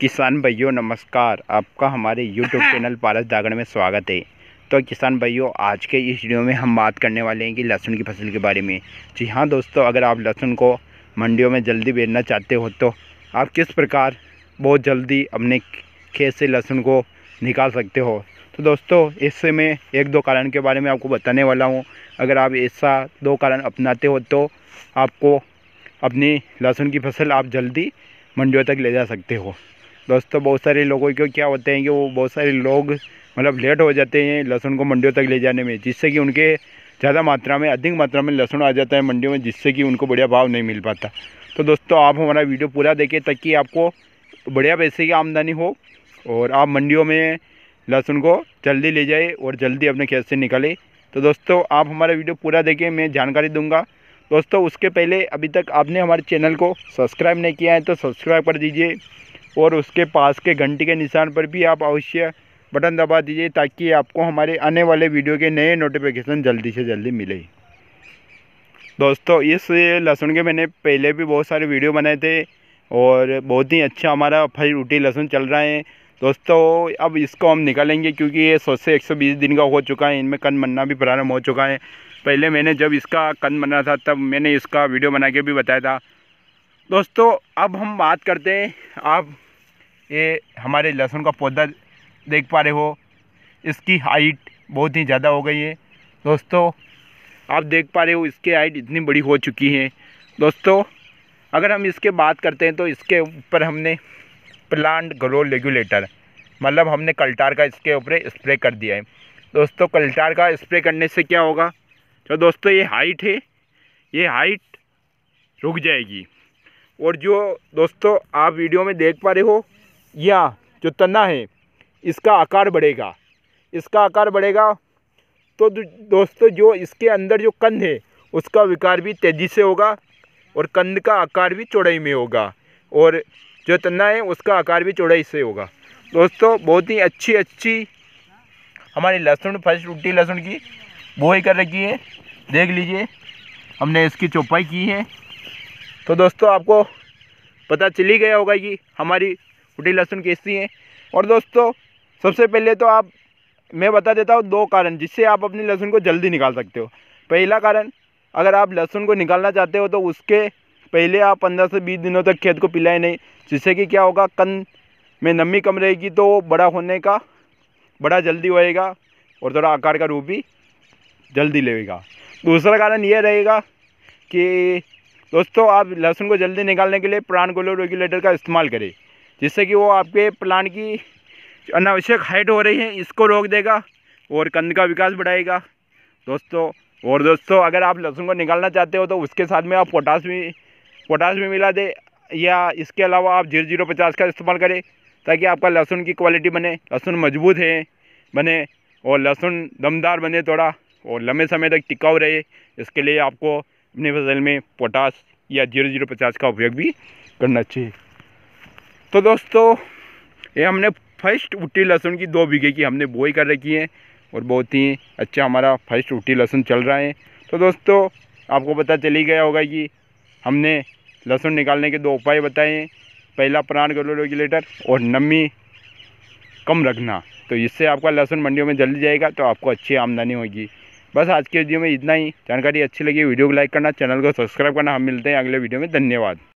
किसान भाइयों नमस्कार आपका हमारे यूट्यूब हाँ। चैनल पारस दागण में स्वागत है तो किसान भाइयों आज के इस वीडियो में हम बात करने वाले हैं कि लहसुन की फसल के बारे में जी हाँ दोस्तों अगर आप लहसुन को मंडियों में जल्दी बेचना चाहते हो तो आप किस प्रकार बहुत जल्दी अपने खेत से लहसुन को निकाल सकते हो तो दोस्तों इससे मैं एक दो कारण के बारे में आपको बताने वाला हूँ अगर आप ऐसा दो कारण अपनाते हो तो आपको अपनी लहसुन की फसल आप जल्दी मंडियों तक ले जा सकते हो दोस्तों बहुत सारे लोगों को क्या होते हैं कि वो बहुत सारे लोग मतलब लेट हो जाते हैं लहसुन को मंडियों तक ले जाने में जिससे कि उनके ज़्यादा मात्रा में अधिक मात्रा में लहसुन आ जाता है मंडियों में जिससे कि उनको बढ़िया भाव नहीं मिल पाता तो दोस्तों आप हमारा वीडियो पूरा देखें ताकि आपको बढ़िया पैसे की आमदनी हो और आप मंडियों में लहसुन को जल्दी ले जाए और जल्दी अपने खेत से निकाले तो दोस्तों आप हमारा वीडियो पूरा देखें मैं जानकारी दूंगा दोस्तों उसके पहले अभी तक आपने हमारे चैनल को सब्सक्राइब नहीं किया है तो सब्सक्राइब कर दीजिए और उसके पास के घंटी के निशान पर भी आप अवश्य बटन दबा दीजिए ताकि आपको हमारे आने वाले वीडियो के नए नोटिफिकेशन जल्दी से जल्दी मिले दोस्तों इस लहसुन के मैंने पहले भी बहुत सारे वीडियो बनाए थे और बहुत ही अच्छा हमारा फल रूटी लहसुन चल रहा है दोस्तों अब इसको हम निकालेंगे क्योंकि ये सौ से बीस दिन का हो चुका है इनमें कन मनना भी प्रारंभ हो चुका है पहले मैंने जब इसका कन मना था तब मैंने इसका वीडियो बना के भी बताया था दोस्तों अब हम बात करते हैं आप ये हमारे लहसुन का पौधा देख पा रहे हो इसकी हाइट बहुत ही ज़्यादा हो गई है दोस्तों आप देख पा रहे हो इसकी हाइट इतनी बड़ी हो चुकी है दोस्तों अगर हम इसके बात करते हैं तो इसके ऊपर हमने प्लांट ग्रो रेगुलेटर मतलब हमने कल्टार का इसके ऊपर स्प्रे कर दिया है दोस्तों कल्टार का स्प्रे करने से क्या होगा तो दोस्तों ये हाइट है ये हाइट रुक जाएगी और जो दोस्तों आप वीडियो में देख पा रहे हो या जो तना है इसका आकार बढ़ेगा इसका आकार बढ़ेगा तो दोस्तों जो इसके अंदर जो कंध है उसका विकार भी तेज़ी से होगा और कंध का आकार भी चौड़ाई में होगा और जो तना है उसका आकार भी चौड़ाई से होगा दोस्तों बहुत ही अच्छी अच्छी हमारी लहसुन फर्स्ट रोटी लहसुन की बोई कर रखी है देख लीजिए हमने इसकी चौपाई की है तो दोस्तों आपको पता चली गया होगा कि हमारी कुटी लहसुन कैसी है और दोस्तों सबसे पहले तो आप मैं बता देता हूँ दो कारण जिससे आप अपनी लहसुन को जल्दी निकाल सकते हो पहला कारण अगर आप लहसुन को निकालना चाहते हो तो उसके पहले आप पंद्रह से बीस दिनों तक खेत को पिलाए नहीं जिससे कि क्या होगा कन में नमी कम रहेगी तो बड़ा होने का बड़ा जल्दी होएगा और थोड़ा आकार का रूप भी जल्दी लेगा दूसरा कारण यह रहेगा कि दोस्तों आप लहसुन को जल्दी निकालने के लिए प्राण ग्लो रेगुलेटर का इस्तेमाल करें जिससे कि वो आपके प्लांट की अनावश्यक हाइट हो रही है इसको रोक देगा और कंद का विकास बढ़ाएगा दोस्तों और दोस्तों अगर आप लहसुन को निकालना चाहते हो तो उसके साथ में आप पोटास भी पोटास भी मिला दे या इसके अलावा आप जीरो जीरो पचास का इस्तेमाल करें ताकि आपका लहसुन की क्वालिटी बने लहसुन मजबूत है बने और लहसुन दमदार बने थोड़ा और लंबे समय तक टिकाऊ रहे इसके लिए आपको अपनी फसल में पोटास या जीरो जीरो पचास का उपयोग भी करना चाहिए तो दोस्तों ये हमने फर्स्ट उट्टी लहसुन की दो बीघे की हमने बोई कर रखी है और बहुत ही अच्छा हमारा फर्स्ट उट्टी लहसुन चल रहा है तो दोस्तों आपको पता चल ही गया होगा कि हमने लहसुन निकालने के दो उपाय बताए हैं पहला प्राण लो रेगुलेटर और नमी कम रखना तो इससे आपका लहसुन मंडियों में जल्दी जाएगा तो आपको अच्छी आमदनी होगी बस आज के वीडियो में इतना ही जानकारी अच्छी लगी वीडियो को लाइक करना चैनल को सब्सक्राइब करना हम मिलते हैं अगले वीडियो में धन्यवाद